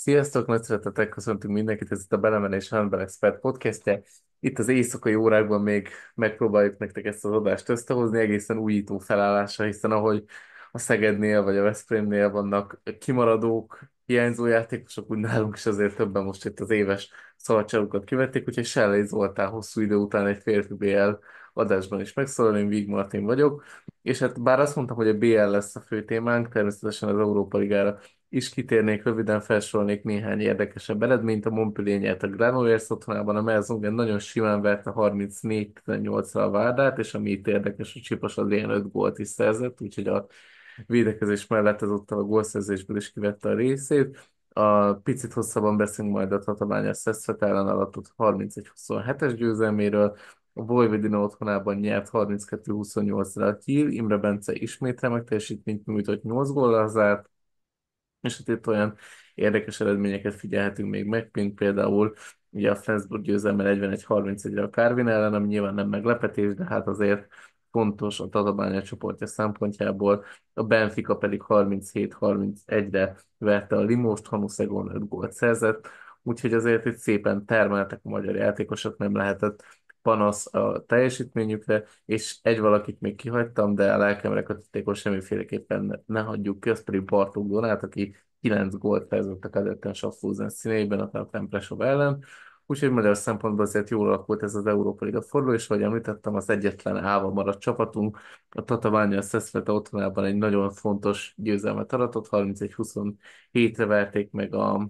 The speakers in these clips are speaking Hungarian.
Sziasztok, nagy szeretetek, köszöntünk mindenkit, ez itt a Belemenés Handball Expert podcastje. Itt az éjszakai órákban még megpróbáljuk nektek ezt az adást összehozni, egészen újító felállásra, hiszen ahogy a Szegednél vagy a Veszprémnél vannak kimaradók, hiányzó játékosok, úgy nálunk is azért többen most itt az éves szabadságukat kivették, úgyhogy Sellei Zoltán hosszú idő után egy férfi BL adásban is megszólal, én Víg Martin vagyok, és hát bár azt mondtam, hogy a BL lesz a fő témánk, természetesen az Európa Ligára is kitérnék, röviden felsorolnék néhány érdekesebb eredményt. A Montpellier nyert a Granollers otthonában, a Melzungen nagyon simán verte 34-18-ra a Várdát, és ami itt érdekes, hogy Csipas az ilyen 5 gólt is szerzett, úgyhogy a védekezés mellett ott a gólszerzésből is kivette a részét. A picit hosszabban beszélünk majd a tatabányos Szeszfet ellen alatt 31-27-es győzelméről, a Vojvodina otthonában nyert 32-28-ra a Kiel, Imre Bence ismét remek teljesítményt nyújtott 8 góllal zárt, és hát itt olyan érdekes eredményeket figyelhetünk még meg, mint például ugye a Flensburg győzelme 41-31-re a Kárvin ellen, ami nyilván nem meglepetés, de hát azért fontos a Tatabánya csoportja szempontjából. A Benfica pedig 37-31-re verte a Limost, Hanuszegon 5 gólt szerzett, úgyhogy azért itt szépen termeltek a magyar játékosok, nem lehetett panasz a teljesítményükre, és egy valakit még kihagytam, de a lelkemre hogy semmiféleképpen ne hagyjuk ki, az pedig Bartók Donát, aki 9 gólt szerzett a Kadetten Schaffhausen színeiben a Tatán ellen, úgyhogy magyar szempontból azért jól alakult ez az Európa Liga forduló, és ahogy említettem, az egyetlen hával maradt csapatunk. A Tatabánya Szeszlete otthonában egy nagyon fontos győzelmet aratott, 31-27-re verték meg a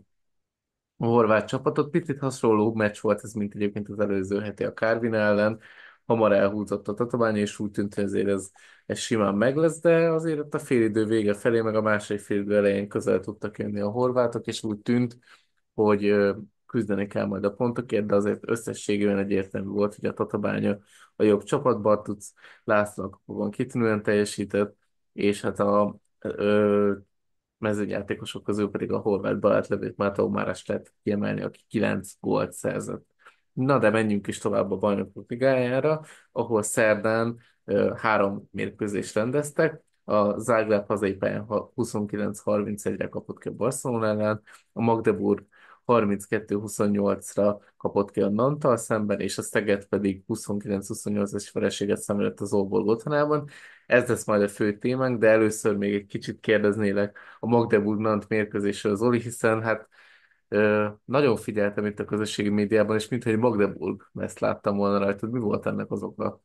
a horvát csapatot. Picit hasonló meccs volt ez, mint egyébként az előző heti a Kárvin ellen. Hamar elhúzott a tatabány, és úgy tűnt, hogy ezért ez, ez simán meg lesz, de azért a félidő vége felé, meg a másik félidő elején közel tudtak jönni a horvátok, és úgy tűnt, hogy küzdeni kell majd a pontokért, de azért összességében egyértelmű volt, hogy a Tatabánya a jobb csapatban tudsz, László kapóban kitűnően teljesített, és hát a mezőnyjátékosok közül pedig a horvát balátlövőt Mátó Márás lehet kiemelni, aki 9 gólt szerzett. Na de menjünk is tovább a bajnokok ligájára, ahol szerdán ö, három mérkőzést rendeztek. A Zágráb hazai pályán 29-31-re kapott ki a Barcelona ellen, a Magdeburg 32-28-ra kapott ki a Nantal szemben, és a Szeged pedig 29-28-es vereséget szemlélt az Óbor otthonában. Ez lesz majd a fő témánk, de először még egy kicsit kérdeznélek a Magdeburg-Nant mérkőzésről, Zoli, hiszen hát nagyon figyeltem itt a közösségi médiában, és mintha egy Magdeburg ezt láttam volna rajtad. Mi volt ennek az oka?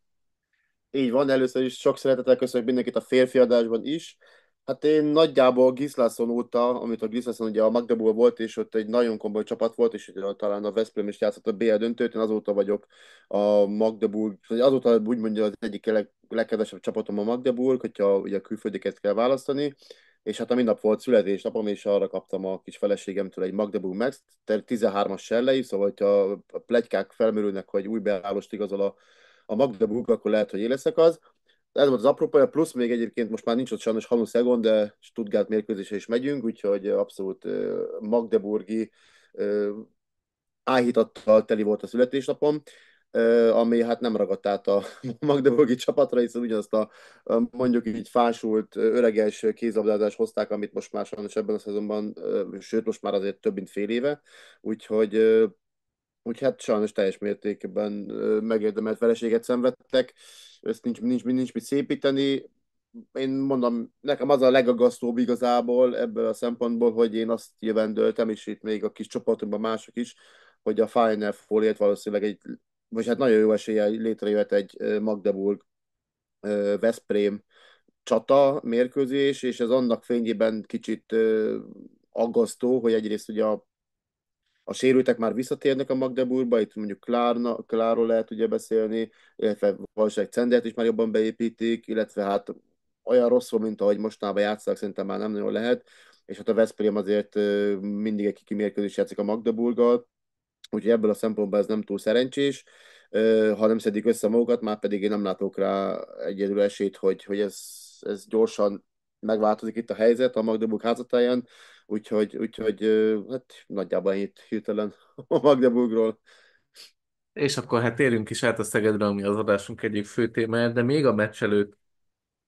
Így van, először is sok szeretettel köszönök mindenkit a férfiadásban is. Hát én nagyjából Gislason óta, amit a Gislason ugye a Magdeburg volt, és ott egy nagyon komoly csapat volt, és ugye talán a Veszprém is játszott a BL e döntőt, én azóta vagyok a Magdeburg, azóta úgy mondja az egyik legkedvesebb csapatom a Magdeburg, hogyha ugye a külföldieket kell választani, és hát a mindnap volt születésnapom, és arra kaptam a kis feleségemtől egy Magdeburg Max, 13-as sellei, szóval hogyha a plegykák felmerülnek, hogy új beállost igazol a, a Magdeburg, akkor lehet, hogy éleszek az. Ez volt az apropója, plusz még egyébként most már nincs ott sajnos Hanus Egon, de Stuttgart mérkőzésre is megyünk, úgyhogy abszolút Magdeburgi áhítattal teli volt a születésnapom, ami hát nem ragadt át a Magdeburgi csapatra, hiszen ugyanazt a mondjuk így fásult, öreges kézabdázást hozták, amit most már sajnos ebben a szezonban, sőt most már azért több mint fél éve, úgyhogy úgy hát sajnos teljes mértékben megérdemelt vereséget szenvedtek, ezt nincs, nincs, nincs mit szépíteni, én mondom, nekem az a legaggasztóbb igazából ebből a szempontból, hogy én azt jövendőltem, és itt még a kis csoportunkban mások is, hogy a Final Four-ért valószínűleg egy vagy hát nagyon jó esélye létrejöhet egy Magdeburg Veszprém csata, mérkőzés, és ez annak fényében kicsit aggasztó, hogy egyrészt ugye a, a sérültek már visszatérnek a Magdeburgba, itt mondjuk Klárna, Kláról lehet ugye beszélni, illetve valóság Cendert is már jobban beépítik, illetve hát olyan rosszul, mint ahogy mostanában játszanak, szerintem már nem nagyon lehet, és hát a Veszprém azért mindig egy kikimérkőzés játszik a Magdeburgat úgyhogy ebből a szempontból ez nem túl szerencsés. Ha nem szedik össze magukat, már pedig én nem látok rá egyedül esélyt, hogy, hogy ez, ez gyorsan megváltozik itt a helyzet a Magdeburg házatáján, úgyhogy, úgyhogy hát nagyjából itt hirtelen a Magdeburgról. És akkor hát térjünk is át a Szegedre, ami az adásunk egyik fő témája, de még a meccs előtt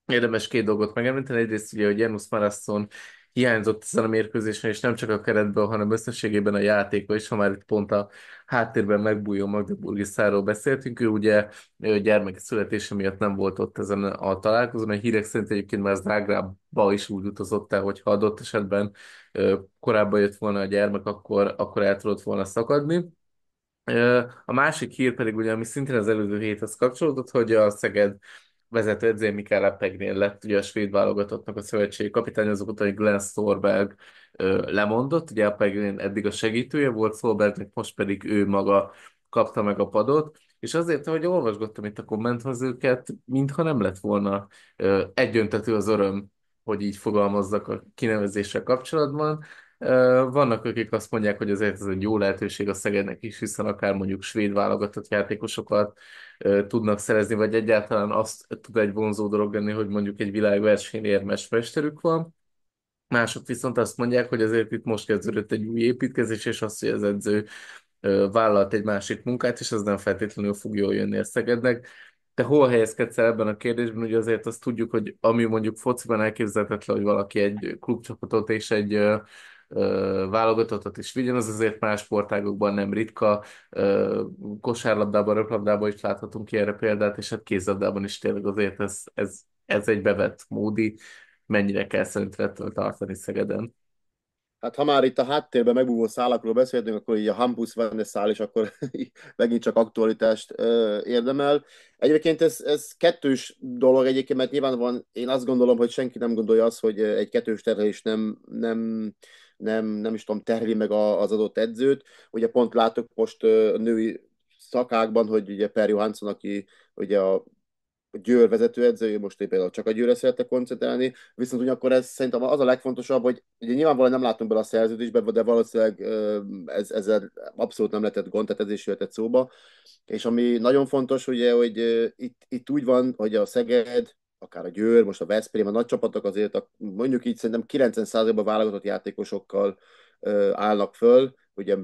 érdemes két dolgot megemlíteni. Egyrészt ugye, hogy Janusz Marasson hiányzott ezen a mérkőzésen, és nem csak a keretből, hanem összességében a játékban is, ha már itt pont a háttérben megbújó Magdeburgi száról beszéltünk, ő ugye gyermeki születése miatt nem volt ott ezen a találkozón, a hírek szerint egyébként már Zágrába is úgy utazott el, hogyha adott esetben korábban jött volna a gyermek, akkor, akkor el tudott volna szakadni. A másik hír pedig ugye, ami szintén az előző héthez kapcsolódott, hogy a Szeged vezetőedzője Mikael Epegnél lett, ugye a svéd válogatottnak a szövetségi kapitány, azok után, hogy Glenn Storberg ö, lemondott, ugye Epegnél eddig a segítője volt Storbergnek, most pedig ő maga kapta meg a padot, és azért, hogy olvasgattam itt a kommenthozőket, mintha nem lett volna ö, egyöntető az öröm, hogy így fogalmazzak a kinevezéssel kapcsolatban, vannak, akik azt mondják, hogy azért ez egy jó lehetőség a Szegednek is, hiszen akár mondjuk svéd válogatott játékosokat tudnak szerezni, vagy egyáltalán azt tud egy vonzó dolog lenni, hogy mondjuk egy világverseny érmes mesterük van. Mások viszont azt mondják, hogy azért itt most kezdődött egy új építkezés, és azt, hogy az edző vállalt egy másik munkát, és ez nem feltétlenül fog jól jönni a Szegednek. Te hol helyezkedsz el ebben a kérdésben? Ugye azért azt tudjuk, hogy ami mondjuk fociban elképzelhetetlen, hogy valaki egy klubcsapatot és egy válogatottat is vigyen, az azért más sportágokban nem ritka. Kosárlabdában, röplabdában is láthatunk erre példát, és hát kézlabdában is tényleg azért ez, ez, ez egy bevett módi, mennyire kell szerintettől tartani Szegeden. Hát ha már itt a háttérben megbúvó szálakról beszéltünk, akkor így a Hampus van szál, és akkor megint csak aktualitást ö, érdemel. Egyébként ez, ez kettős dolog egyébként, mert nyilván van, én azt gondolom, hogy senki nem gondolja azt, hogy egy kettős terhelés nem, nem nem, nem is tudom, terhi meg a, az adott edzőt. Ugye pont látok most a női szakákban, hogy ugye Per Johansson, aki ugye a Győr vezető vezetőedzője, most éppen, például csak a Győrre szerette koncentrálni, viszont ugyanakkor ez szerintem az a legfontosabb, hogy ugye nyilvánvalóan nem látunk bele a szerződésbe, de valószínűleg ez, ezzel abszolút nem lehetett gond, tehát ez is jöhetett szóba. És ami nagyon fontos, ugye, hogy itt, itt úgy van, hogy a Szeged, akár a Győr, most a Veszprém, a nagy csapatok azért a, mondjuk így szerintem 90%-ban válogatott játékosokkal ö, állnak föl, ugye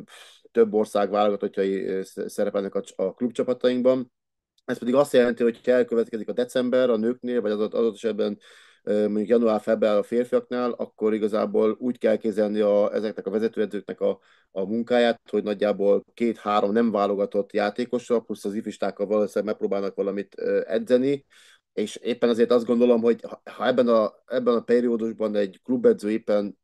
több ország válogatottjai szerepelnek a, a klubcsapatainkban, ez pedig azt jelenti, hogy elkövetkezik a december a nőknél, vagy adott, adott esetben mondjuk január-február a férfiaknál, akkor igazából úgy kell kezelni a, ezeknek a vezetőedzőknek a, a munkáját, hogy nagyjából két-három nem válogatott játékosra, plusz az ifistákkal valószínűleg megpróbálnak valamit edzeni, és éppen azért azt gondolom, hogy ha ebben a, ebben a periódusban egy klubedző éppen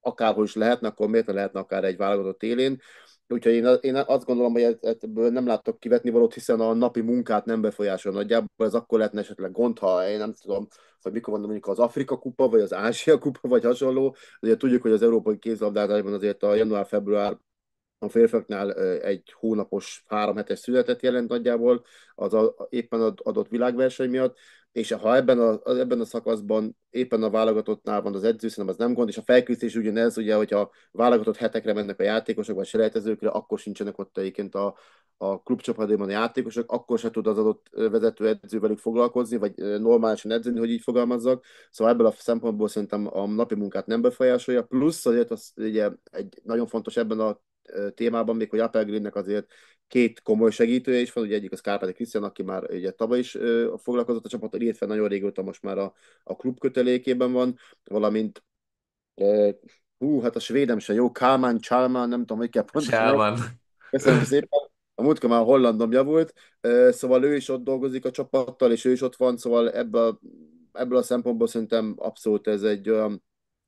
akárhol is lehetne, akkor miért ne lehetne akár egy válogatott élén. Úgyhogy én, én azt gondolom, hogy e-, ebből nem láttok kivetni valót, hiszen a napi munkát nem befolyásol nagyjából. Ez akkor lehetne esetleg gond, ha én nem tudom, hogy mikor van mondjuk az Afrika kupa, vagy az Ázsia kupa, vagy hasonló. Ugye tudjuk, hogy az európai kézlabdázásban azért a január-február a férfiaknál egy hónapos, három hetes születet jelent nagyjából az a, éppen adott világverseny miatt és ha ebben a, ebben a szakaszban éppen a válogatottnál van az edző, szerintem az nem gond, és a felkészítés ugyanez, ugye, hogyha válogatott hetekre mennek a játékosok, vagy selejtezőkre, akkor sincsenek ott egyébként a, a klubcsapatban a játékosok, akkor se tud az adott vezető edző velük foglalkozni, vagy normálisan edzeni, hogy így fogalmazzak. Szóval ebből a szempontból szerintem a napi munkát nem befolyásolja. Plusz azért az, ugye, egy nagyon fontos ebben a témában, még hogy Appelgrinnek azért két komoly segítője is van, ugye egyik az Kárpáti Krisztián, aki már ugye tavaly is ö, foglalkozott a csapat, illetve nagyon régóta most már a, a klub kötelékében van, valamint ö, hú, hát a svédem se jó, Kálmán, Csálmán, nem tudom, hogy kell pontosan. Csálmán. Köszönöm szépen. A múltkor már a hollandom javult, ö, szóval ő is ott dolgozik a csapattal, és ő is ott van, szóval ebből, ebből a szempontból szerintem abszolút ez egy olyan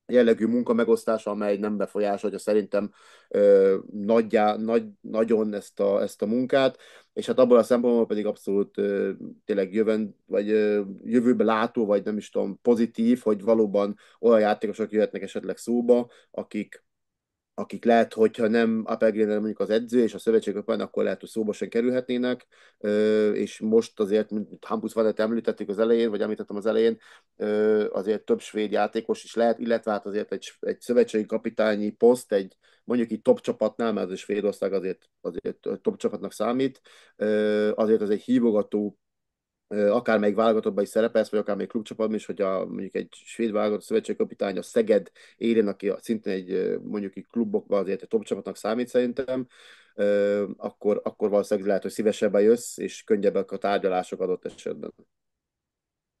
jellegű munkamegosztás, amely nem befolyásolja szerintem ö, nagyjá, nagy, nagyon ezt a, ezt a munkát, és hát abból a szempontból pedig abszolút ö, tényleg jövőn, vagy ö, jövőben látó, vagy nem is tudom, pozitív, hogy valóban olyan játékosok jöhetnek esetleg szóba, akik akik lehet, hogyha nem Appelgrénel mondjuk az edző és a szövetség van akkor lehet, hogy szóba sem kerülhetnének, és most azért, mint Hampus Vadet említettük az elején, vagy említettem az elején, azért több svéd játékos is lehet, illetve hát azért egy, egy szövetségi kapitányi poszt, egy mondjuk itt top csapatnál, mert az a Svédország azért, azért top csapatnak számít, azért az egy hívogató akármelyik válogatottban is szerepelsz, vagy akár még klubcsapatban is, hogy a, mondjuk egy svéd válogatott szövetségkapitány a Szeged élén, aki szintén egy mondjuk egy klubokban azért egy top csapatnak számít szerintem, akkor, akkor valószínűleg lehet, hogy szívesebben jössz, és könnyebbek a tárgyalások adott esetben.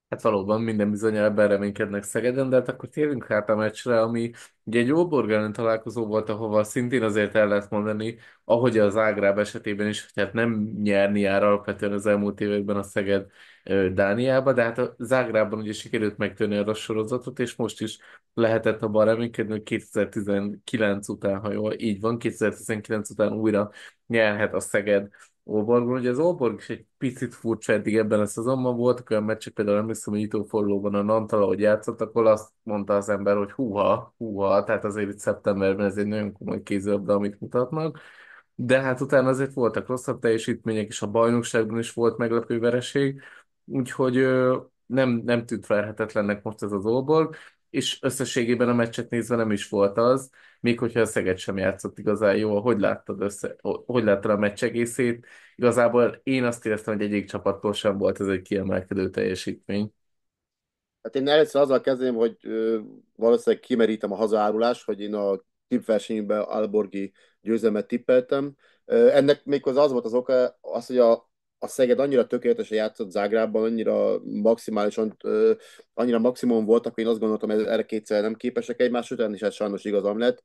Hát valóban minden bizonyára ebben reménykednek Szegeden, de hát akkor térjünk hát a meccsre, ami ugye egy Óborg ellen találkozó volt, ahova szintén azért el lehet mondani, ahogy az Ágráb esetében is, hogy hát nem nyerni jár alapvetően az elmúlt években a Szeged Dániába, de hát a Zágrában ugye sikerült megtörni a rossz sorozatot, és most is lehetett abban reménykedni, hogy 2019 után, ha jól így van, 2019 után újra nyerhet a Szeged Olborgon, ugye az Olborg is egy picit furcsa eddig ebben a szezonban volt, olyan meccsek, például emlékszem, hogy nyitófordulóban a Nantala, hogy játszott, akkor azt mondta az ember, hogy húha, húha, tehát azért itt szeptemberben ez egy nagyon komoly kézilabda, amit mutatnak. De hát utána azért voltak rosszabb teljesítmények, és a bajnokságban is volt meglepő vereség, úgyhogy nem, nem tűnt felhetetlennek most ez az Olborg, és összességében a meccset nézve nem is volt az, még hogyha a Szeged sem játszott igazán jól, hogy láttad, össze, hogy láttad a meccs egészét? Igazából én azt éreztem, hogy egyik csapattól sem volt ez egy kiemelkedő teljesítmény. Hát én először azzal kezdeném, hogy valószínűleg kimerítem a hazaárulás, hogy én a tippversenyben Alborgi győzelmet tippeltem. ennek méghozzá az volt az oka, az, hogy a a Szeged annyira tökéletesen játszott Zágrában, annyira maximálisan, annyira maximum voltak, én azt gondoltam, hogy erre kétszer nem képesek egymás után, és ez sajnos igazam lett.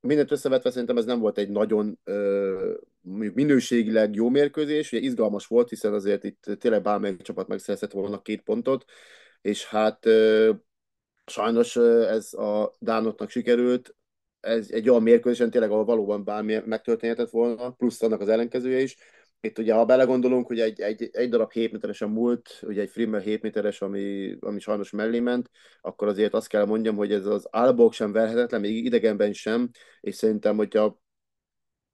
mindent összevetve szerintem ez nem volt egy nagyon mondjuk minőségileg jó mérkőzés, ugye izgalmas volt, hiszen azért itt tényleg bármelyik csapat megszerzett volna két pontot, és hát sajnos ez a Dánotnak sikerült, ez egy olyan mérkőzésen tényleg, ahol valóban bármi megtörténhetett volna, plusz annak az ellenkezője is, itt ugye, ha belegondolunk, hogy egy, egy, egy darab 7 méteres a múlt, ugye egy Frimmel 7 méteres, ami, ami sajnos mellé ment, akkor azért azt kell mondjam, hogy ez az állbok sem verhetetlen, még idegenben sem, és szerintem, hogyha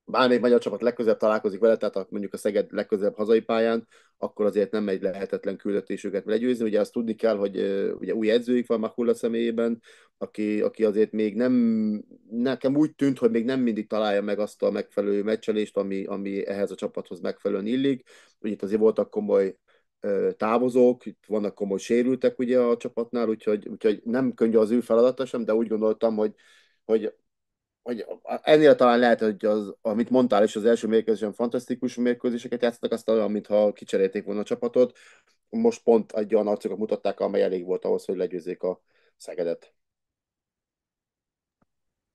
bármelyik magyar csapat legközelebb találkozik vele, tehát a, mondjuk a Szeged legközelebb hazai pályán, akkor azért nem egy lehetetlen küldetésüket, legyőzni. Ugye azt tudni kell, hogy ugye új edzőik van Makulla személyében, aki, aki azért még nem, nekem úgy tűnt, hogy még nem mindig találja meg azt a megfelelő meccselést, ami, ami ehhez a csapathoz megfelelően illik. Ugye itt azért voltak komoly távozók, itt vannak komoly sérültek ugye a csapatnál, úgyhogy, úgyhogy nem könnyű az ő feladata sem, de úgy gondoltam, hogy, hogy hogy ennél talán lehet, hogy az, amit mondtál is, az első mérkőzésen fantasztikus mérkőzéseket játszottak, azt olyan, mintha kicserélték volna a csapatot. Most pont egy olyan arcokat mutatták, amely elég volt ahhoz, hogy legyőzzék a Szegedet.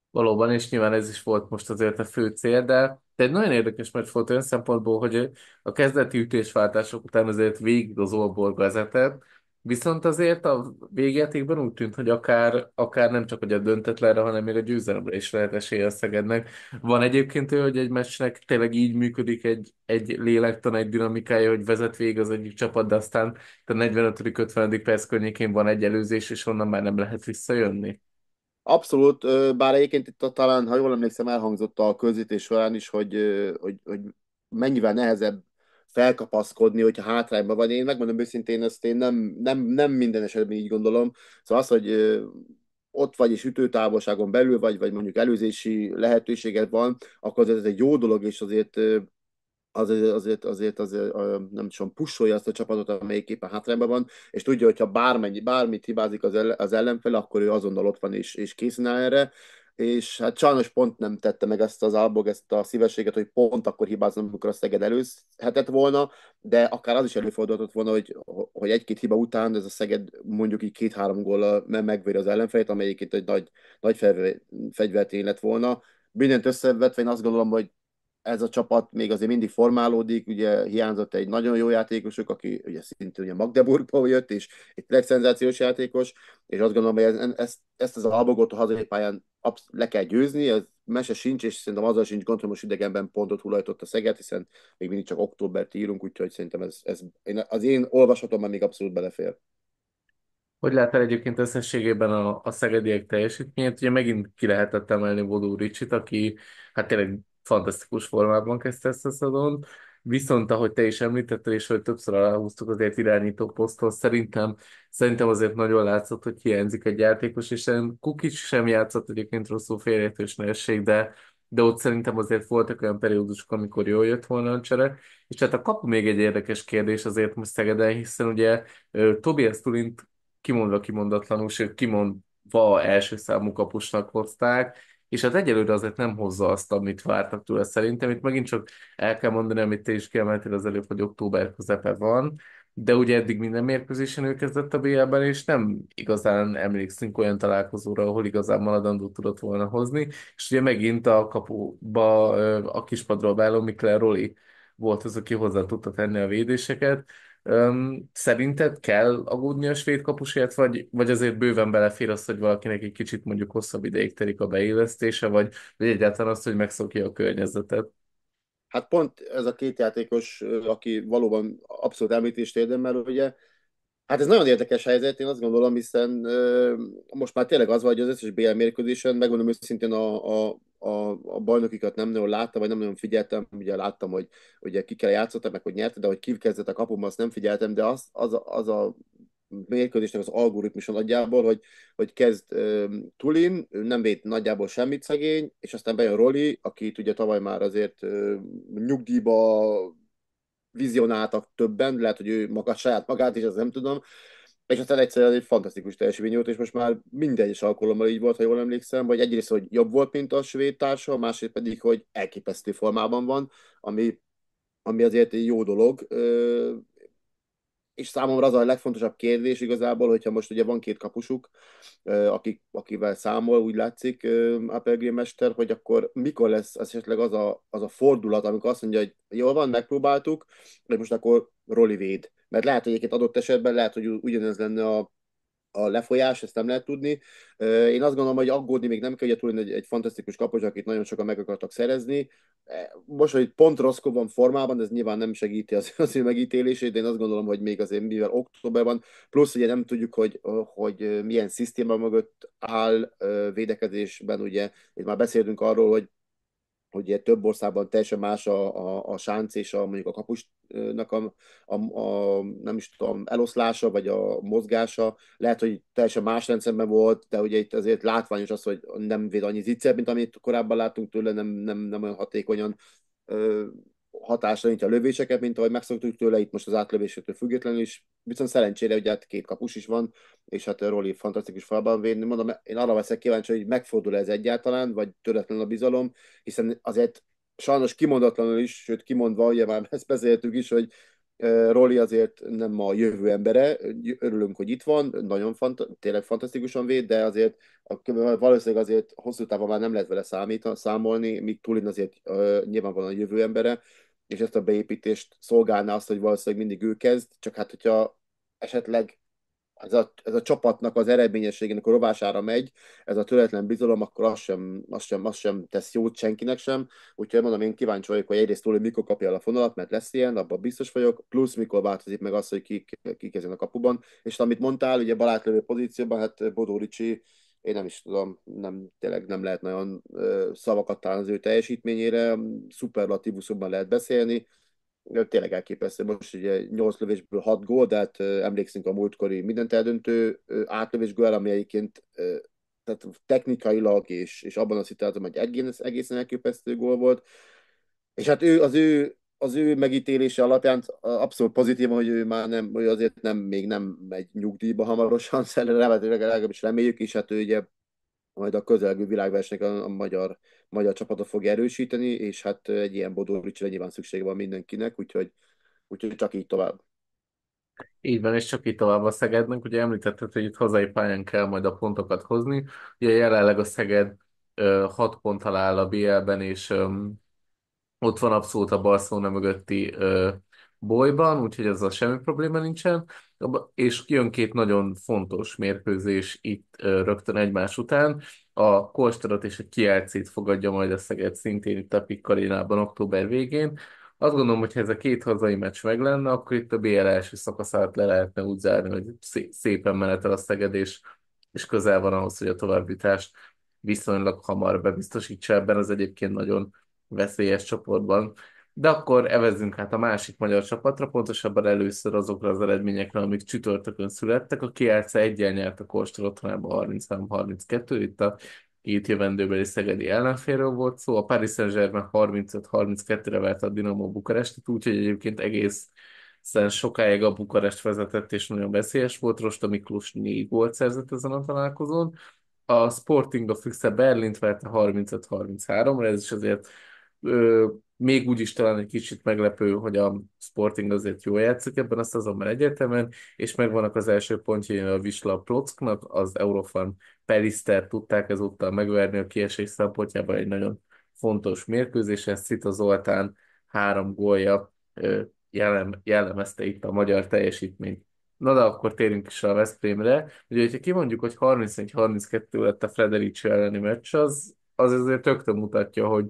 Valóban, és nyilván ez is volt most azért a fő cél, de, de egy nagyon érdekes meccs volt olyan szempontból, hogy a kezdeti ütésváltások után azért végig az Olbor vezetett, Viszont azért a végjátékban úgy tűnt, hogy akár, akár nem csak hogy a döntetlenre, hanem még a győzelemre is lehet esélye a Szegednek. Van egyébként olyan, hogy egy meccsnek tényleg így működik egy, egy lélektan, egy dinamikája, hogy vezet vég az egyik csapat, de aztán a 45. 50. perc környékén van egy előzés, és onnan már nem lehet visszajönni. Abszolút, bár egyébként itt talán, ha jól emlékszem, elhangzott a közvetítés során is, hogy, hogy, hogy mennyivel nehezebb felkapaszkodni, hogyha hátrányban van. Én megmondom őszintén, ezt én nem, nem, nem minden esetben így gondolom. Szóval az, hogy ott vagy és ütőtávolságon belül vagy, vagy mondjuk előzési lehetőséged van, akkor ez egy jó dolog, és azért azért, azért, azért, azért nem tudom, pusolja azt a csapatot, amelyik éppen hátrányban van, és tudja, hogyha bármennyi, bármit hibázik az, ellenfele, akkor ő azonnal ott van és, és készen erre és hát sajnos pont nem tette meg ezt az álbog, ezt a szívességet, hogy pont akkor hibázom, amikor a Szeged előzhetett volna, de akár az is előfordulhatott volna, hogy, hogy egy-két hiba után ez a Szeged mondjuk így két-három góllal megvér az ellenfelét, amelyik itt egy nagy, nagy fegyvertény lett volna. Mindent összevetve én azt gondolom, hogy ez a csapat még azért mindig formálódik, ugye hiányzott egy nagyon jó játékosuk, aki ugye szintén ugye Magdeburgból jött, és egy legszenzációs játékos, és azt gondolom, hogy ez ezt, ezt az albogot a hazai pályán absz- le kell győzni, az mese sincs, és szerintem azzal sincs gond, hogy most idegenben pontot hulajtott a Szeged, hiszen még mindig csak októbert írunk, úgyhogy szerintem ez, ez én, az én már még abszolút belefér. Hogy láttál egyébként összességében a, a szegediek teljesítményét? Ugye megint ki lehetett emelni Bodó Ricsit, aki hát tényleg fantasztikus formában kezdte ezt a szezont. Viszont, ahogy te is említetted, és hogy többször aláhúztuk azért irányító poszthoz, szerintem, szerintem azért nagyon látszott, hogy hiányzik egy játékos, és Kukic sem játszott egyébként rosszul félreértős nehézség, de, de ott szerintem azért voltak olyan periódusok, amikor jól jött volna a csere. És hát a kapu még egy érdekes kérdés azért most Szegeden, hiszen ugye Tobias Tulint kimondva kimondatlanul, sőt kimondva első számú kapusnak hozták, és hát egyelőre azért nem hozza azt, amit vártak tőle szerintem. Itt megint csak el kell mondani, amit te is kiemeltél az előbb, hogy október közepe van, de ugye eddig minden mérkőzésen ő kezdett a BL-ben, és nem igazán emlékszünk olyan találkozóra, ahol igazán maladandót tudott volna hozni, és ugye megint a kapuba a kispadról Báló Mikler Roli volt az, aki hozzá tudta tenni a védéseket, szerinted kell aggódni a svéd kapusért, vagy, vagy azért bőven belefér az, hogy valakinek egy kicsit mondjuk hosszabb ideig telik a beillesztése, vagy, vagy egyáltalán azt, hogy megszokja a környezetet? Hát pont ez a két játékos, aki valóban abszolút említést érdemel, ugye Hát ez nagyon érdekes helyzet, én azt gondolom, hiszen most már tényleg az van, hogy az összes BL mérkőzésen, megmondom őszintén, a, a a, a bajnokikat nem nagyon láttam, vagy nem nagyon figyeltem, ugye láttam, hogy ugye kell játszottak, meg hogy nyerte, de hogy ki kezdett a kapumba, azt nem figyeltem, de az, az, az a mérkőzésnek az algoritmuson nagyjából, hogy, hogy kezd um, Tulin, nem vét nagyjából semmit szegény, és aztán bejön Roli, akit ugye tavaly már azért um, nyugdíjba vizionáltak többen, lehet, hogy ő maga saját magát is, az nem tudom, és aztán egyszerűen egy fantasztikus teljesítmény volt, és most már minden egyes alkalommal így volt, ha jól emlékszem, vagy egyrészt, hogy jobb volt, mint a svéd társa, másrészt pedig, hogy elképesztő formában van, ami, ami azért egy jó dolog. És számomra az a legfontosabb kérdés igazából, hogyha most ugye van két kapusuk, akik, akivel számol, úgy látszik Appelgrim mester, hogy akkor mikor lesz az esetleg az a, az a fordulat, amikor azt mondja, hogy jól van, megpróbáltuk, de most akkor Roli véd mert lehet, hogy egyébként adott esetben lehet, hogy ugyanez lenne a, a lefolyás, ezt nem lehet tudni. Én azt gondolom, hogy aggódni még nem kell, ugye túl egy, egy fantasztikus kapocs, akit nagyon sokan meg akartak szerezni. E, most, hogy pont Roszkó van formában, ez nyilván nem segíti az, az ő megítélését, de én azt gondolom, hogy még azért mivel van, plusz ugye nem tudjuk, hogy, hogy milyen szisztéma mögött áll védekezésben, ugye itt már beszéltünk arról, hogy hogy ugye több országban teljesen más a, a, a sánc és a, mondjuk a kapusnak a, a, a, nem is tudom, eloszlása, vagy a mozgása. Lehet, hogy teljesen más rendszerben volt, de ugye itt azért látványos az, hogy nem véd annyi zicser, mint amit korábban láttunk tőle, nem, nem, nem olyan hatékonyan ö, hatásra nincs a lövéseket, mint ahogy megszoktuk tőle, itt most az átlövésétől függetlenül is. Viszont szerencsére hogy hát két kapus is van, és hát Roli fantasztikus falban védni. Mondom, én arra veszek kíváncsi, hogy megfordul ez egyáltalán, vagy töretlen a bizalom, hiszen azért sajnos kimondatlanul is, sőt kimondva, ugye már ezt beszéltük is, hogy Roli azért nem a jövő embere, örülünk, hogy itt van, nagyon fant- tényleg fantasztikusan véd, de azért a, valószínűleg azért hosszú távon már nem lehet vele számít, számolni, míg Tulin azért uh, nyilvánvalóan a jövő embere, és ezt a beépítést szolgálná azt, hogy valószínűleg mindig ő kezd, csak hát hogyha esetleg ez a, ez a csapatnak az eredményességének a rovására megy, ez a töretlen bizalom, akkor az sem, az sem, az sem tesz jót senkinek sem. Úgyhogy mondom, én kíváncsi vagyok, hogy egyrészt túl, hogy mikor kapja el a fonalat, mert lesz ilyen, abban biztos vagyok, plusz mikor változik meg az, hogy ki, ki ki a kapuban. És amit mondtál, ugye barátlövő pozícióban, hát Bodó Ricsi én nem is tudom, nem, tényleg nem lehet nagyon szavakat találni az ő teljesítményére, szuperlatívuszokban lehet beszélni, tényleg elképesztő. Most ugye 8 lövésből 6 gól, de hát emlékszünk a múltkori mindent eldöntő átlövés gól, ami egyébként tehát technikailag és, és abban a szituációban egy egészen elképesztő gól volt. És hát ő, az ő az ő megítélése alapján abszolút pozitív, hogy ő már nem, hogy azért nem, még nem megy nyugdíjba hamarosan, legalábbis reméljük, és hát ő ugye majd a közelgő világversenyek a, a magyar, magyar csapatot fog erősíteni, és hát egy ilyen Bodoricsra nyilván szüksége van mindenkinek, úgyhogy, úgyhogy csak így tovább. Így van, és csak így tovább a Szegednek. Ugye említetted, hogy itt hazai pályán kell majd a pontokat hozni. Ugye jelenleg a Szeged 6 pont áll a BL-ben, és ott van abszolút a Barcelona mögötti ö, bolyban, úgyhogy a semmi probléma nincsen. És jön két nagyon fontos mérkőzés itt ö, rögtön egymás után. A Kolstadot és a Kielcét fogadja majd a Szeged szintén itt a Pikkarinában október végén. Azt gondolom, hogy ha ez a két hazai meccs meg lenne, akkor itt a BL első szakaszát le lehetne úgy zárni, hogy szépen menetel a Szeged, és, és közel van ahhoz, hogy a továbbítást viszonylag hamar bebiztosítsa ebben az egyébként nagyon veszélyes csoportban. De akkor evezünk hát a másik magyar csapatra, pontosabban először azokra az eredményekre, amik csütörtökön születtek. A Kielce egyen nyert a Kostor otthonában 33-32, itt a két jövendőbeli szegedi ellenfélről volt szó, a Paris Saint-Germain 35-32-re vert a Dinamo Bukarestet, úgyhogy egyébként egész hiszen sokáig a Bukarest vezetett, és nagyon veszélyes volt. Rosta Miklós négy gólt szerzett ezen a találkozón. A Sporting a Füchse Berlint verte 35-33-ra, ez is azért még úgy is talán egy kicsit meglepő, hogy a Sporting azért jól játszik ebben a szezonban egyetemen, és megvannak az első pontjai a Visla Plocknak, az Eurofan Pelister tudták ezúttal megverni a kiesés szempontjában egy nagyon fontos mérkőzésen. Szita Zoltán három gólja jellem, jellemezte itt a magyar teljesítményt. Na de akkor térünk is a Veszprémre. Ugye, hogyha kimondjuk, hogy 31-32 lett a Frederic elleni meccs, az, az azért töktön mutatja, hogy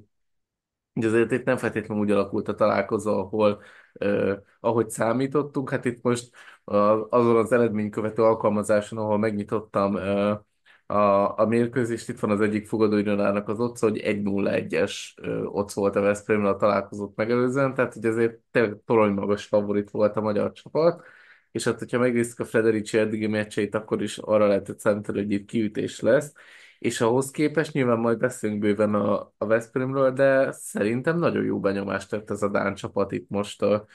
Ugye azért itt nem feltétlenül úgy alakult a találkozó, ahol eh, ahogy számítottunk, hát itt most azon az eredménykövető alkalmazáson, ahol megnyitottam eh, a, a mérkőzést, itt van az egyik fogadóirodának az otca, hogy 1-0-1-es eh, otca volt a Veszprémre a találkozót megelőzően, tehát hogy azért tényleg torony magas favorit volt a magyar csapat, és hát hogyha megnéztük a Frederici eddigi meccseit, akkor is arra lehetett szemtelni, hogy itt kiütés lesz, és ahhoz képest nyilván majd beszélünk bőven a, a Veszprémről, de szerintem nagyon jó benyomást tett ez a Dán csapat itt most a,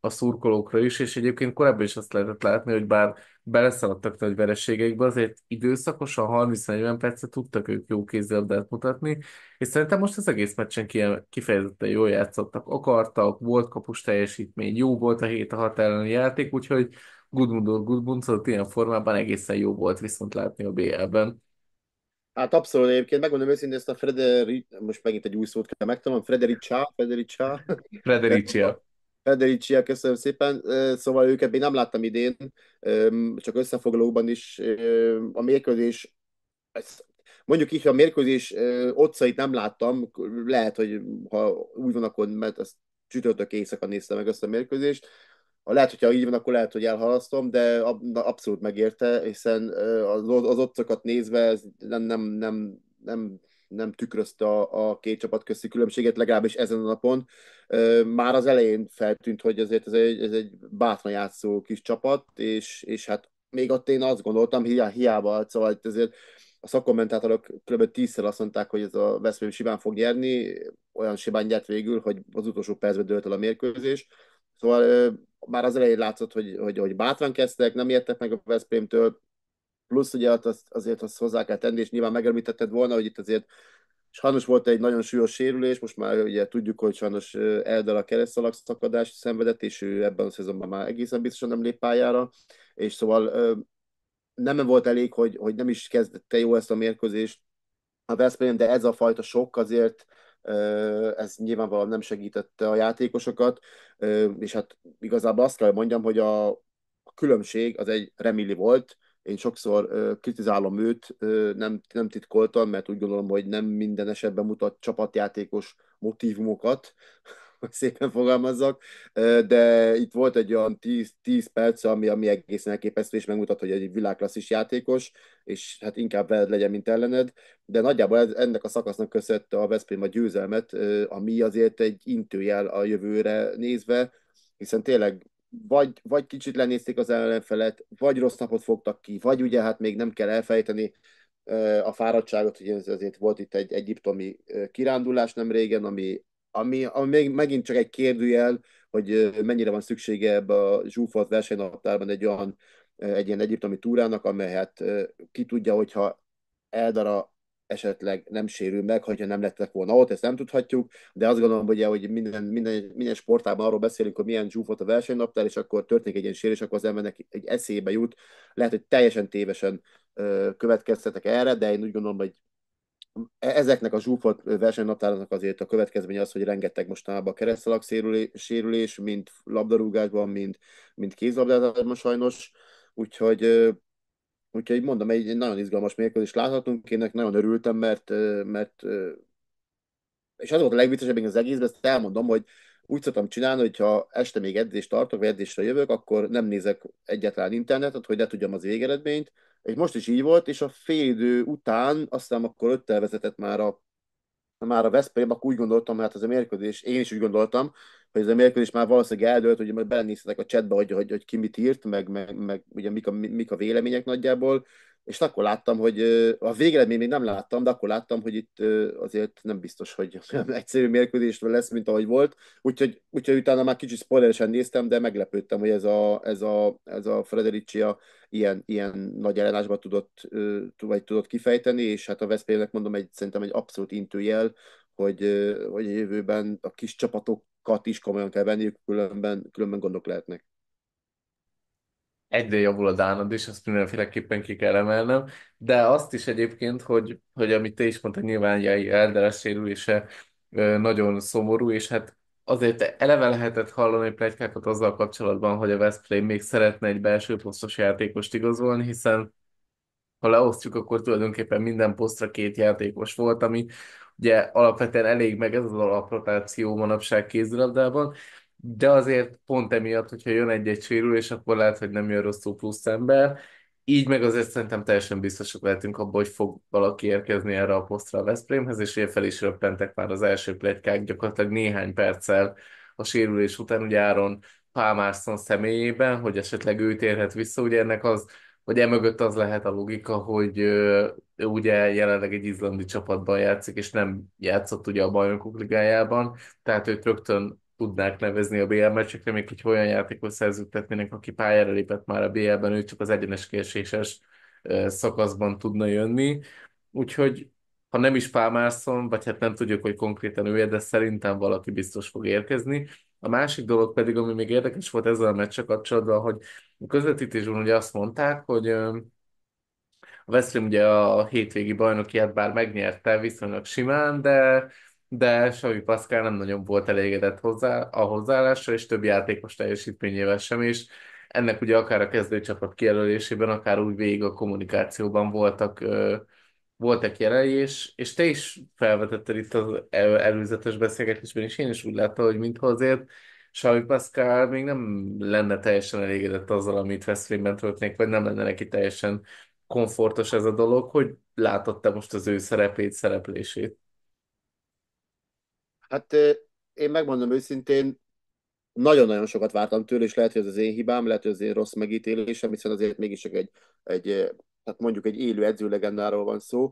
a szurkolókra is, és egyébként korábban is azt lehetett látni, hogy bár beleszaladtak nagy vereségekbe, azért időszakosan 30-40 percet tudtak ők jó kézzelabdát mutatni, és szerintem most az egész meccsen kifejezetten jól játszottak, akartak, volt kapus teljesítmény, jó volt a hét a hat elleni játék, úgyhogy Gudmundor Gudmundsot ilyen formában egészen jó volt viszont látni a BL-ben. Hát abszolút egyébként, megmondom őszintén ezt a Frederic, most megint egy új szót kell megtanulnom, Fredericsa, Fredericsa. Fredericia. Federicia, köszönöm szépen. Szóval őket még nem láttam idén, csak összefoglalóban is a mérkőzés, mondjuk így, a mérkőzés otcait nem láttam, lehet, hogy ha úgy van, akkor mert ezt csütörtök éjszaka néztem meg ezt a mérkőzést, lehet, hogyha így van, akkor lehet, hogy elhalasztom, de abszolút megérte, hiszen az, az nézve ez nem, nem, nem, nem nem tükrözte a, a két csapat közti különbséget, legalábbis ezen a napon. Már az elején feltűnt, hogy ezért ez egy, ez egy bátran játszó kis csapat, és, és hát még ott én azt gondoltam, hiá, hiába, szóval ezért a szakkommentátorok kb. tízszer azt mondták, hogy ez a Veszprém simán fog nyerni, olyan simán nyert végül, hogy az utolsó percben dőlt el a mérkőzés. Szóval már az elején látszott, hogy, hogy, hogy bátran kezdtek, nem értek meg a Veszprémtől, plusz ugye hát azt, azért azt hozzá kell tenni, és nyilván megemlítetted volna, hogy itt azért sajnos volt egy nagyon súlyos sérülés, most már ugye tudjuk, hogy sajnos Eldel a keresztalak szakadás szenvedett, és ő ebben a szezonban már egészen biztosan nem lép pályára, és szóval nem volt elég, hogy, hogy nem is kezdte jó ezt a mérkőzést a Veszprém, de ez a fajta sok azért ez nyilvánvalóan nem segítette a játékosokat, és hát igazából azt kell mondjam, hogy a, különbség az egy remili volt, én sokszor kritizálom őt, nem, nem titkoltam, mert úgy gondolom, hogy nem minden esetben mutat csapatjátékos motivumokat, hogy szépen fogalmazzak, de itt volt egy olyan 10, 10 perc, ami, ami egészen elképesztő, és megmutat, hogy egy világklasszis játékos, és hát inkább veled legyen, mint ellened, de nagyjából ez, ennek a szakasznak köszönt a Veszprém a győzelmet, ami azért egy intőjel a jövőre nézve, hiszen tényleg vagy, vagy kicsit lenézték az ellenfelet, vagy rossz napot fogtak ki, vagy ugye hát még nem kell elfejteni, a fáradtságot, hogy azért volt itt egy egyiptomi kirándulás nem régen, ami ami, ami még, megint csak egy kérdőjel, hogy mennyire van szüksége ebbe a zsúfolt versenynaptárban egy olyan egy ilyen egyiptomi túrának, amely hát, ki tudja, hogyha Eldara esetleg nem sérül meg, hogyha nem lettek volna ott, ezt nem tudhatjuk, de azt gondolom, hogy, hogy minden, minden, minden sportában arról beszélünk, hogy milyen zsúfolt a versenynaptár, és akkor történik egy ilyen sérés, akkor az embernek egy eszébe jut. Lehet, hogy teljesen tévesen következtetek erre, de én úgy gondolom, hogy E, ezeknek a zsúfolt versenynaptárnak azért a következménye az, hogy rengeteg mostanában a keresztalak sérülés, mint labdarúgásban, mint, mint kézlabdázásban sajnos, úgyhogy Úgyhogy mondom, egy nagyon izgalmas mérkőzést láthatunk, én nagyon örültem, mert, mert és az volt a legviccesebb az egészben, ezt elmondom, hogy úgy szoktam csinálni, hogy ha este még edzést tartok, vagy edzésre jövök, akkor nem nézek egyetlen internetet, hogy ne tudjam az végeredményt, és most is így volt, és a idő után, aztán akkor öttel vezetett már a már a Veszprém, akkor úgy gondoltam, hát az a mérkőzés, én is úgy gondoltam, hogy ez a mérkőzés már valószínűleg eldőlt, hogy majd belenéztetek a chatbe, hogy, hogy, hogy ki mit írt, meg, meg, meg ugye mik a, mik a vélemények nagyjából, és akkor láttam, hogy a végeredmény még nem láttam, de akkor láttam, hogy itt azért nem biztos, hogy egyszerű mérkőzés lesz, mint ahogy volt. Úgyhogy, úgyhogy utána már kicsit spoileresen néztem, de meglepődtem, hogy ez a, ez a, ez a Fredericia ilyen, ilyen nagy ellenásba tudott, vagy tudott kifejteni, és hát a Veszprémnek mondom, egy, szerintem egy abszolút intőjel, hogy, hogy a jövőben a kis csapatokat is komolyan kell venniük, különben, különben gondok lehetnek egyre javul a Dánad, is azt mindenféleképpen ki kell emelnem, de azt is egyébként, hogy, hogy amit te is mondtad, nyilván Jair sérülése nagyon szomorú, és hát azért eleve lehetett hallani plegykákat azzal kapcsolatban, hogy a Westplay még szeretne egy belső posztos játékost igazolni, hiszen ha leosztjuk, akkor tulajdonképpen minden posztra két játékos volt, ami ugye alapvetően elég meg ez az alaprotáció manapság kézilabdában, de azért pont emiatt, hogyha jön egy-egy sérülés, akkor lehet, hogy nem jön rosszul plusz ember. Így meg azért szerintem teljesen biztosak lehetünk abban, hogy fog valaki érkezni erre a posztra a Veszprémhez, és ilyen fel is röppentek már az első plegykák gyakorlatilag néhány perccel a sérülés után, ugye Áron Pálmárszon személyében, hogy esetleg ő térhet vissza, ugye ennek az, vagy emögött az lehet a logika, hogy ő ugye jelenleg egy izlandi csapatban játszik, és nem játszott ugye a bajnokok ligájában, tehát őt rögtön tudnák nevezni a BL meccsekre, még hogy olyan játékot szerződtetnének, aki pályára lépett már a BL-ben, ő csak az egyenes kieséses szakaszban tudna jönni. Úgyhogy ha nem is Pálmárszon, vagy hát nem tudjuk, hogy konkrétan ő, de szerintem valaki biztos fog érkezni. A másik dolog pedig, ami még érdekes volt ezzel a meccsel kapcsolatban, hogy a közvetítésben ugye azt mondták, hogy a Veszprém ugye a hétvégi bajnokiát bár megnyerte viszonylag simán, de de Savi Pascal nem nagyon volt elégedett hozzá, a hozzáállása, és több játékos teljesítményével sem is. Ennek ugye akár a kezdőcsapat kijelölésében, akár úgy végig a kommunikációban voltak, ö, voltak jelei, és, és te is felvetetted itt az előzetes beszélgetésben, és én is úgy láttam, hogy mintha azért Savi Pascal még nem lenne teljesen elégedett azzal, amit Veszprémben történik, vagy nem lenne neki teljesen komfortos ez a dolog, hogy látott-e most az ő szerepét, szereplését? Hát én megmondom őszintén, nagyon-nagyon sokat vártam tőle, és lehet, hogy ez az én hibám, lehet, hogy ez az én rossz megítélésem, hiszen azért mégis egy, egy hát mondjuk egy élő edzőlegendáról van szó.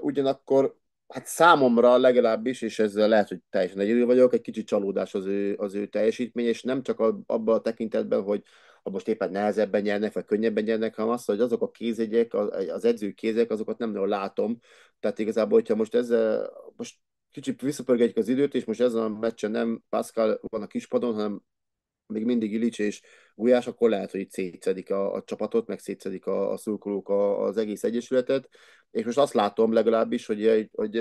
Ugyanakkor hát számomra legalábbis, és ezzel lehet, hogy teljesen egyedül vagyok, egy kicsit csalódás az ő, az ő teljesítmény, és nem csak abban a tekintetben, hogy ha most éppen nehezebben nyernek, vagy könnyebben nyernek, hanem azt, hogy azok a kézegyek, az edző kézek, azokat nem nagyon látom. Tehát igazából, hogyha most ezzel, most kicsit visszapörgetjük az időt, és most ezen a meccsen nem Pascal van a kispadon, hanem még mindig Ilics és Gulyás, akkor lehet, hogy szétszedik a, a csapatot, meg szétszedik a, a szurkolók a, az egész egyesületet, és most azt látom legalábbis, hogy, hogy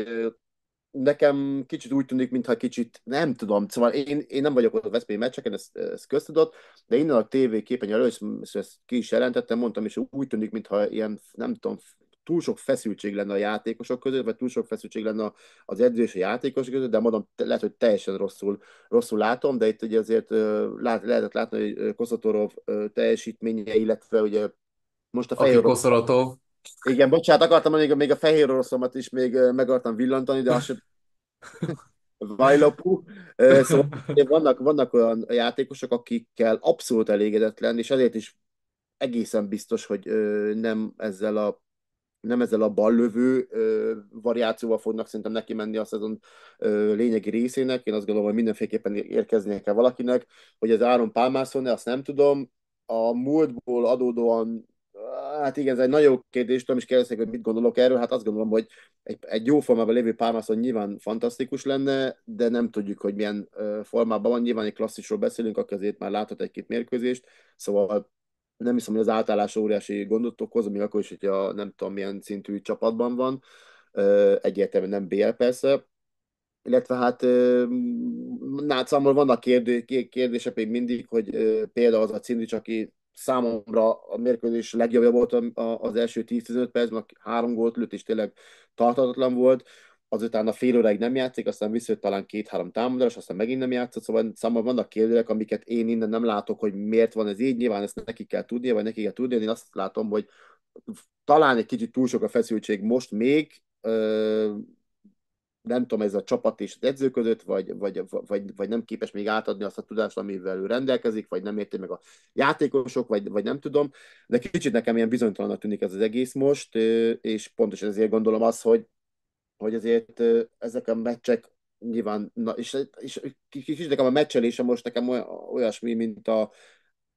nekem kicsit úgy tűnik, mintha kicsit, nem tudom, szóval én, én nem vagyok ott a Veszprém meccseken, ez, ez köztudott, de innen a TV képen először ezt ki is jelentettem, mondtam, és úgy tűnik, mintha ilyen, nem tudom, túl sok feszültség lenne a játékosok között, vagy túl sok feszültség lenne az edző és a játékos között, de mondom, lehet, hogy teljesen rosszul, rosszul látom, de itt ugye azért lát, lehetett látni, hogy Koszatorov teljesítménye, illetve ugye most a fehér... Koszatorov. Igen, bocsánat, akartam még, még a fehér oroszomat is még meg akartam villantani, de azt Vajlapú. Szóval vannak, vannak olyan játékosok, akikkel abszolút elégedetlen, és ezért is egészen biztos, hogy nem ezzel a nem ezzel a ballövő ö, variációval fognak szerintem neki menni a szezon ö, lényegi részének. Én azt gondolom, hogy mindenféleképpen érkeznie kell valakinek, hogy az Áron Pálmászon, azt nem tudom. A múltból adódóan Hát igen, ez egy nagyon jó kérdés, tudom is kérdezni, hogy mit gondolok erről. Hát azt gondolom, hogy egy, egy jó formában lévő Pálmászon nyilván fantasztikus lenne, de nem tudjuk, hogy milyen formában van. Nyilván egy klasszisról beszélünk, aki azért már látott egy-két mérkőzést, szóval nem hiszem, hogy az átállás óriási gondot okoz, ami akkor is, hogyha nem tudom milyen szintű csapatban van, egyértelműen nem BL persze, illetve hát számomra vannak kérdések még mindig, hogy például az a Cindics, aki számomra a mérkőzés legjobb volt az első 10-15 percben, három gólt lőtt, és tényleg tartatatlan volt azután a fél óráig nem játszik, aztán visszajött talán két-három támadás, aztán megint nem játszott, szóval számomra vannak kérdőlek, amiket én innen nem látok, hogy miért van ez így, nyilván ezt neki kell tudnia, vagy neki kell tudnia, én azt látom, hogy talán egy kicsit túl sok a feszültség most még, ö, nem tudom, ez a csapat és az edző között, vagy, vagy, vagy, vagy nem képes még átadni azt a tudást, amivel ő rendelkezik, vagy nem érti meg a játékosok, vagy, vagy nem tudom, de kicsit nekem ilyen bizonytalanak tűnik ez az egész most, és pontosan ezért gondolom azt, hogy hogy azért ezek a meccsek nyilván, na, és, és kicsit nekem a meccselése most nekem olyasmi, mint a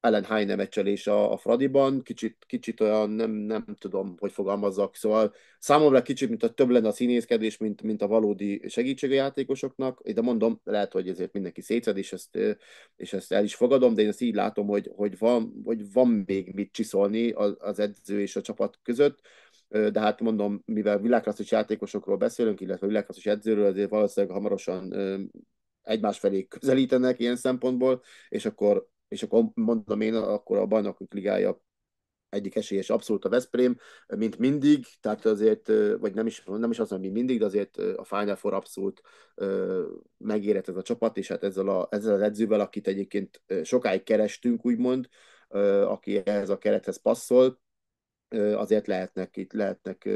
Ellen Heine meccselés a, a Fradiban, kicsit, kicsit olyan nem, nem tudom, hogy fogalmazzak, szóval számomra kicsit, mint a több lenne a színészkedés, mint, mint a valódi segítség a játékosoknak, de mondom, lehet, hogy ezért mindenki szétszed, és ezt, és ezt el is fogadom, de én ezt így látom, hogy, hogy, van, hogy van még mit csiszolni az edző és a csapat között, de hát mondom, mivel világklasszis játékosokról beszélünk, illetve világklasszis edzőről, azért valószínűleg hamarosan egymás felé közelítenek ilyen szempontból, és akkor, és akkor mondom én, akkor a bajnokok ligája egyik esélyes abszolút a Veszprém, mint mindig, tehát azért, vagy nem is, nem is az, mint mindig, de azért a Final Four abszolút megérett ez a csapat, és hát ezzel, a, ezzel az edzővel, akit egyébként sokáig kerestünk, úgymond, aki ehhez a kerethez passzol, azért lehetnek itt, lehetnek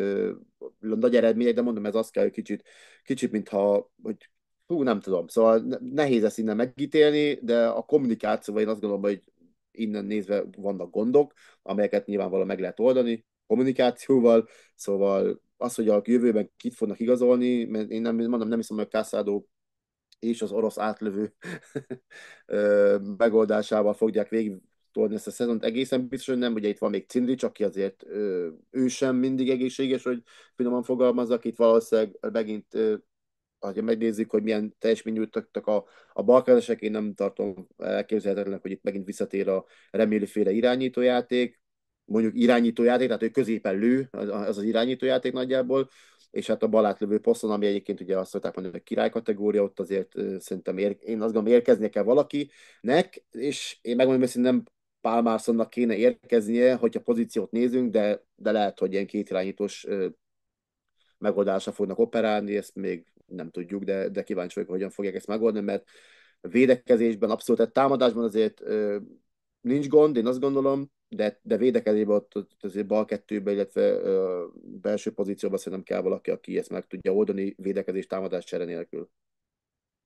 nagy eredmények, de mondom, ez azt kell, hogy kicsit, kicsit mintha, hogy hú, nem tudom, szóval nehéz ezt innen megítélni, de a kommunikációval én azt gondolom, hogy innen nézve vannak gondok, amelyeket nyilvánvalóan meg lehet oldani, kommunikációval, szóval az, hogy a jövőben kit fognak igazolni, mert én nem, mondom, nem hiszem, hogy a Kászádó és az orosz átlövő megoldásával fogják végig tolni ezt a szezont. Egészen biztos, hogy nem, ugye itt van még Cindrics, aki azért ö, ő sem mindig egészséges, hogy finoman fogalmazzak, itt valószínűleg megint ö, ha megnézzük, hogy milyen teljesmény nyújtottak a, a balkázesek, én nem tartom elképzelhetetlenek, hogy itt megint visszatér a remélőféle irányítójáték, mondjuk irányítójáték, tehát ő középen lő, az az, az irányítójáték nagyjából, és hát a balátlövő poszton, ami egyébként ugye azt szokták mondani, hogy király kategória, ott azért szerintem ér, én azt gondolom érkeznie kell valakinek, és én megmondom, hogy nem Pálmászonnak kéne érkeznie, hogyha pozíciót nézünk, de, de lehet, hogy ilyen kétirányítós megoldásra fognak operálni, ezt még nem tudjuk, de, de kíváncsi vagyok, hogyan fogják ezt megoldani, mert védekezésben, abszolút, tehát támadásban azért ö, nincs gond, én azt gondolom, de, de védekezésben ott, ott azért bal kettőben, illetve ö, belső pozícióban szerintem kell valaki, aki ezt meg tudja oldani, védekezés támadás csere nélkül.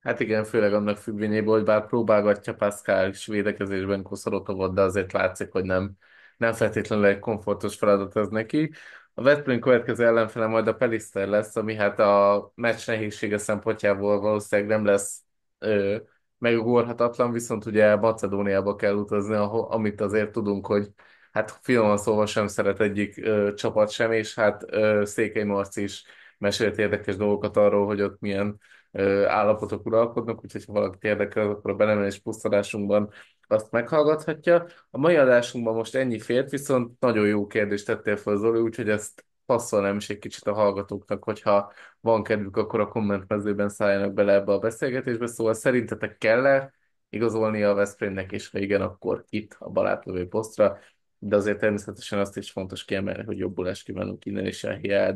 Hát igen, főleg annak függvényéből, hogy bár próbálgatja Pascal is védekezésben Koszorotovot, de azért látszik, hogy nem, nem feltétlenül egy komfortos feladat ez neki. A Westbrook következő ellenfele majd a Pelister lesz, ami hát a meccs nehézsége szempontjából valószínűleg nem lesz ö, megugorhatatlan, viszont ugye Macedóniába kell utazni, amit azért tudunk, hogy hát finoman szóval sem szeret egyik ö, csapat sem, és hát ö, Székely Marci is mesélt érdekes dolgokat arról, hogy ott milyen állapotok uralkodnak, úgyhogy ha valakit érdekel, akkor a belemelés pusztadásunkban azt meghallgathatja. A mai adásunkban most ennyi fért, viszont nagyon jó kérdést tettél fel Zoli, úgyhogy ezt passzolnám is egy kicsit a hallgatóknak, hogyha van kedvük, akkor a kommentmezőben szálljanak bele ebbe a beszélgetésbe, szóval szerintetek kell-e igazolnia a Veszprémnek, és ha igen, akkor itt a barátlövő posztra, de azért természetesen azt is fontos kiemelni, hogy jobbulás kívánunk innen is a Hiá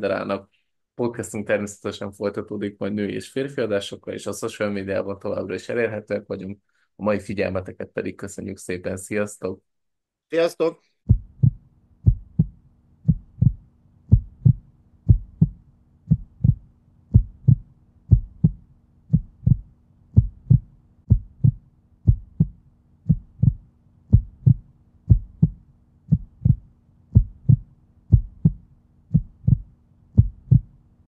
Podcastunk természetesen folytatódik majd női és férfi adásokkal, és a social médiában továbbra is elérhetőek vagyunk. A mai figyelmeteket pedig köszönjük szépen. Sziasztok! Sziasztok!